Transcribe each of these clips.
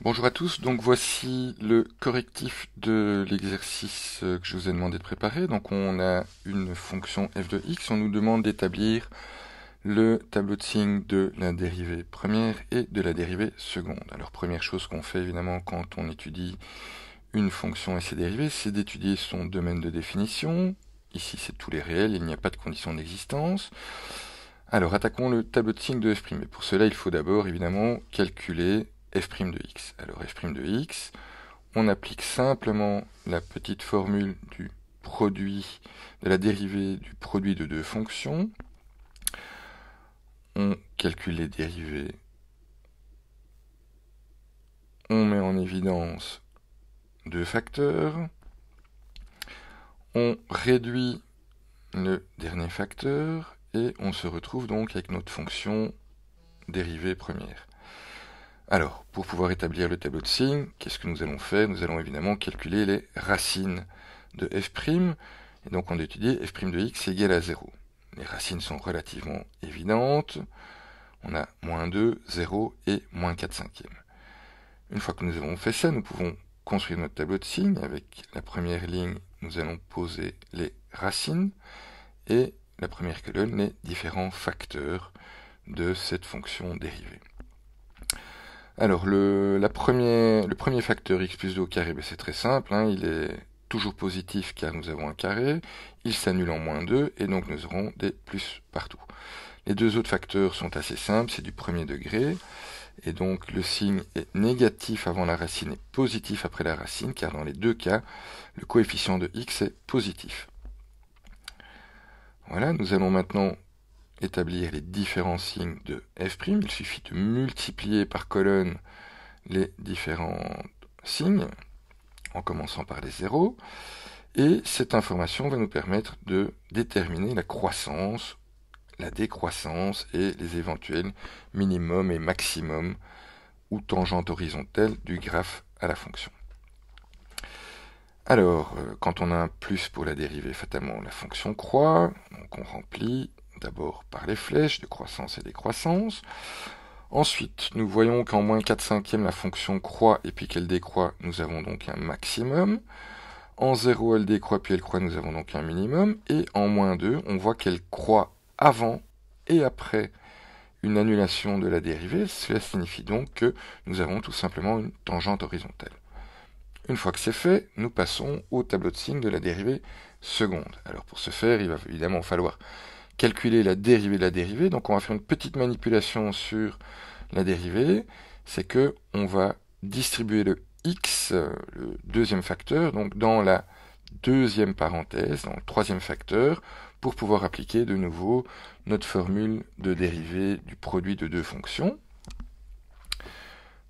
Bonjour à tous, donc voici le correctif de l'exercice euh, que je vous ai demandé de préparer. Donc on a une fonction f de x, on nous demande d'établir le tableau de signe de la dérivée première et de la dérivée seconde. Alors première chose qu'on fait évidemment quand on étudie une fonction et ses dérivées, c'est d'étudier son domaine de définition. Ici c'est tous les réels, il n'y a pas de condition d'existence. Alors attaquons le tableau de signe de f'. Pour cela il faut d'abord évidemment calculer f' de x. Alors f' de x, on applique simplement la petite formule du produit, de la dérivée du produit de deux fonctions. On calcule les dérivées. On met en évidence deux facteurs. On réduit le dernier facteur et on se retrouve donc avec notre fonction dérivée première. Alors, pour pouvoir établir le tableau de signes, qu'est-ce que nous allons faire Nous allons évidemment calculer les racines de f'. Et donc on étudie f' de x égale à 0. Les racines sont relativement évidentes. On a moins 2, 0 et moins 4 cinquièmes. Une fois que nous avons fait ça, nous pouvons construire notre tableau de signes. Avec la première ligne, nous allons poser les racines et la première colonne, les différents facteurs de cette fonction dérivée. Alors, le, la premier, le premier facteur x plus 2 au carré, ben, c'est très simple, hein. il est toujours positif car nous avons un carré, il s'annule en moins 2 et donc nous aurons des plus partout. Les deux autres facteurs sont assez simples, c'est du premier degré, et donc le signe est négatif avant la racine et positif après la racine, car dans les deux cas, le coefficient de x est positif. Voilà, nous allons maintenant établir les différents signes de f'. Il suffit de multiplier par colonne les différents signes, en commençant par les zéros. Et cette information va nous permettre de déterminer la croissance, la décroissance et les éventuels minimums et maximum ou tangentes horizontales du graphe à la fonction. Alors, euh, quand on a un plus pour la dérivée, fatalement la fonction croît, donc on remplit d'abord par les flèches de croissance et décroissance. Ensuite, nous voyons qu'en moins 4 cinquièmes, la fonction croît et puis qu'elle décroît, nous avons donc un maximum. En 0, elle décroît puis elle croît, nous avons donc un minimum. Et en moins 2, on voit qu'elle croît avant et après une annulation de la dérivée. Cela signifie donc que nous avons tout simplement une tangente horizontale. Une fois que c'est fait, nous passons au tableau de signes de la dérivée seconde. Alors pour ce faire, il va évidemment falloir calculer la dérivée de la dérivée. Donc on va faire une petite manipulation sur la dérivée. C'est que on va distribuer le x, euh, le deuxième facteur, donc dans la deuxième parenthèse, dans le troisième facteur, pour pouvoir appliquer de nouveau notre formule de dérivée du produit de deux fonctions.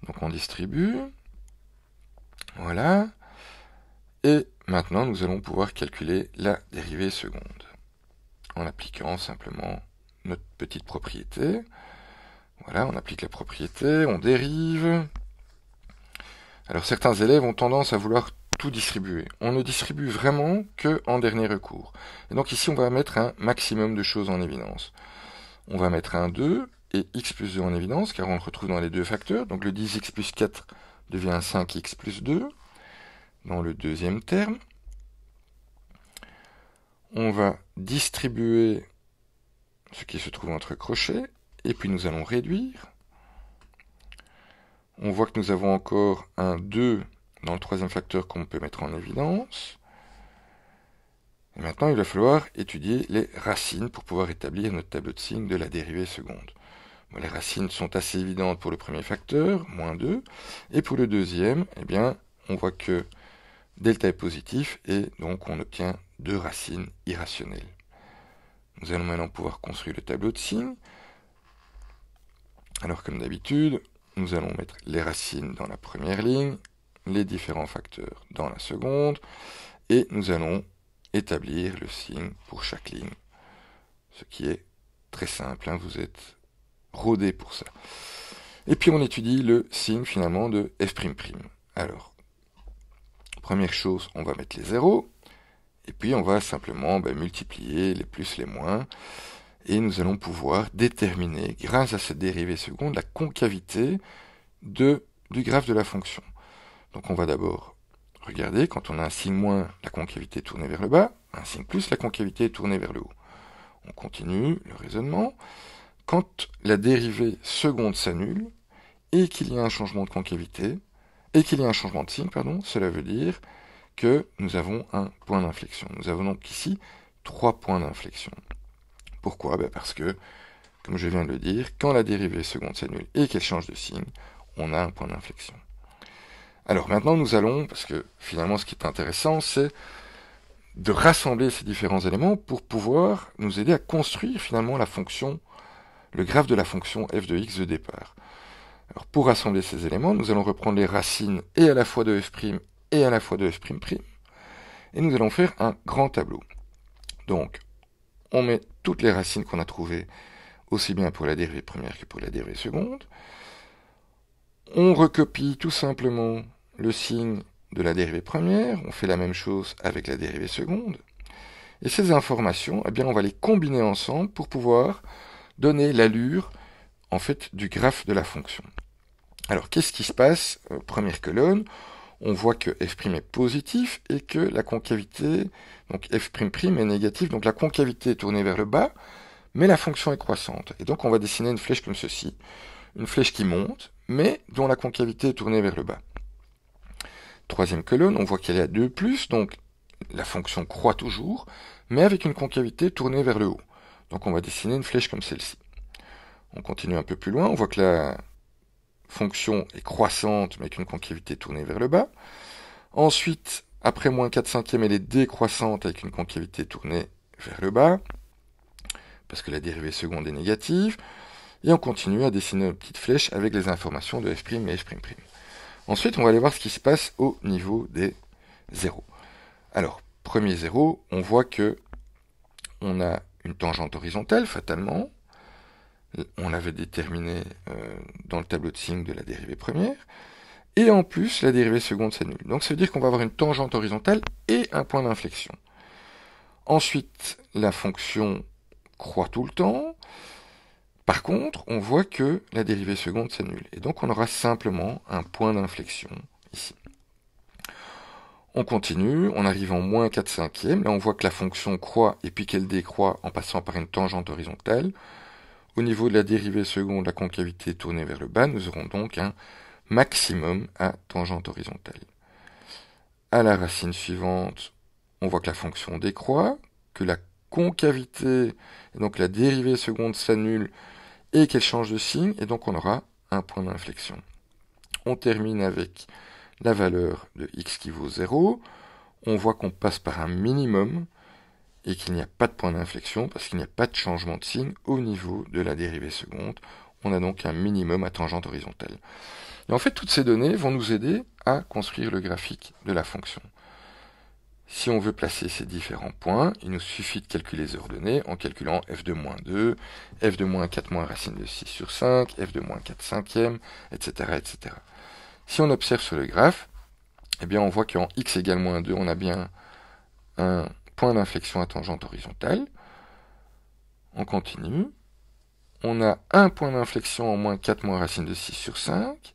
Donc on distribue. Voilà. Et maintenant, nous allons pouvoir calculer la dérivée seconde en appliquant simplement notre petite propriété. Voilà, on applique la propriété, on dérive. Alors certains élèves ont tendance à vouloir tout distribuer. On ne distribue vraiment que en dernier recours. Et donc ici, on va mettre un maximum de choses en évidence. On va mettre un 2 et x plus 2 en évidence, car on le retrouve dans les deux facteurs. Donc le 10x plus 4 devient 5x plus 2 dans le deuxième terme on va distribuer ce qui se trouve entre crochets, et puis nous allons réduire. On voit que nous avons encore un 2 dans le troisième facteur qu'on peut mettre en évidence. maintenant, il va falloir étudier les racines pour pouvoir établir notre tableau de signes de la dérivée seconde. les racines sont assez évidentes pour le premier facteur, moins 2, et pour le deuxième, eh bien, on voit que Delta est positif et donc on obtient deux racines irrationnelles. Nous allons maintenant pouvoir construire le tableau de signes. Alors comme d'habitude, nous allons mettre les racines dans la première ligne, les différents facteurs dans la seconde, et nous allons établir le signe pour chaque ligne. Ce qui est très simple, hein, vous êtes rodé pour ça. Et puis on étudie le signe finalement de f'. Alors, Première chose, on va mettre les zéros. Et puis on va simplement ben, multiplier les plus, les moins. Et nous allons pouvoir déterminer, grâce à cette dérivée seconde, la concavité de, du graphe de la fonction. Donc on va d'abord regarder, quand on a un signe moins, la concavité est tournée vers le bas, un signe plus, la concavité est tournée vers le haut. On continue le raisonnement. Quand la dérivée seconde s'annule et qu'il y a un changement de concavité, et qu'il y a un changement de signe, pardon, cela veut dire que nous avons un point d'inflexion. Nous avons donc ici trois points d'inflexion. Pourquoi ben Parce que, comme je viens de le dire, quand la dérivée seconde s'annule et qu'elle change de signe, on a un point d'inflexion. Alors maintenant nous allons, parce que finalement ce qui est intéressant, c'est de rassembler ces différents éléments pour pouvoir nous aider à construire finalement la fonction, le graphe de la fonction f de x de départ pour rassembler ces éléments, nous allons reprendre les racines et à la fois de f' et à la fois de f', et nous allons faire un grand tableau. Donc, on met toutes les racines qu'on a trouvées, aussi bien pour la dérivée première que pour la dérivée seconde. On recopie tout simplement le signe de la dérivée première, on fait la même chose avec la dérivée seconde. Et ces informations, eh bien, on va les combiner ensemble pour pouvoir donner l'allure en fait du graphe de la fonction. Alors qu'est-ce qui se passe euh, Première colonne, on voit que f' est positif et que la concavité, donc f', est négative, donc la concavité est tournée vers le bas, mais la fonction est croissante. Et donc on va dessiner une flèche comme ceci, une flèche qui monte, mais dont la concavité est tournée vers le bas. Troisième colonne, on voit qu'elle est à 2 ⁇ donc la fonction croît toujours, mais avec une concavité tournée vers le haut. Donc on va dessiner une flèche comme celle-ci. On continue un peu plus loin, on voit que la fonction est croissante mais avec une concavité tournée vers le bas. Ensuite, après moins 4 cinquièmes, elle est décroissante avec une concavité tournée vers le bas, parce que la dérivée seconde est négative. Et on continue à dessiner une petite flèche avec les informations de f' et f'. Ensuite, on va aller voir ce qui se passe au niveau des zéros. Alors, premier zéro, on voit que on a une tangente horizontale, fatalement, on l'avait déterminé euh, dans le tableau de signe de la dérivée première, et en plus la dérivée seconde s'annule. Donc ça veut dire qu'on va avoir une tangente horizontale et un point d'inflexion. Ensuite, la fonction croît tout le temps. Par contre, on voit que la dérivée seconde s'annule. Et donc on aura simplement un point d'inflexion ici. On continue, on arrive en moins 4 cinquièmes. Là, on voit que la fonction croît et puis qu'elle décroît en passant par une tangente horizontale. Au niveau de la dérivée seconde, la concavité tournée vers le bas, nous aurons donc un maximum à tangente horizontale. À la racine suivante, on voit que la fonction décroît, que la concavité, et donc la dérivée seconde s'annule et qu'elle change de signe, et donc on aura un point d'inflexion. On termine avec la valeur de x qui vaut 0. On voit qu'on passe par un minimum, et qu'il n'y a pas de point d'inflexion parce qu'il n'y a pas de changement de signe au niveau de la dérivée seconde. On a donc un minimum à tangente horizontale. Et en fait, toutes ces données vont nous aider à construire le graphique de la fonction. Si on veut placer ces différents points, il nous suffit de calculer les ordonnées en calculant f de moins 2, f de moins 4 moins racine de 6 sur 5, f de moins 4 cinquième, etc., etc. Si on observe sur le graphe, eh bien on voit qu'en x égale moins 2, on a bien un point d'inflexion à tangente horizontale. On continue. On a un point d'inflexion en moins 4 moins racine de 6 sur 5.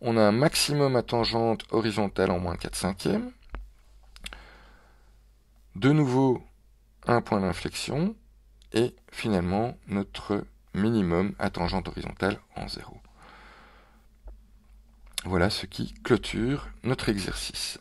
On a un maximum à tangente horizontale en moins 4 cinquièmes. De nouveau, un point d'inflexion. Et finalement, notre minimum à tangente horizontale en 0. Voilà ce qui clôture notre exercice.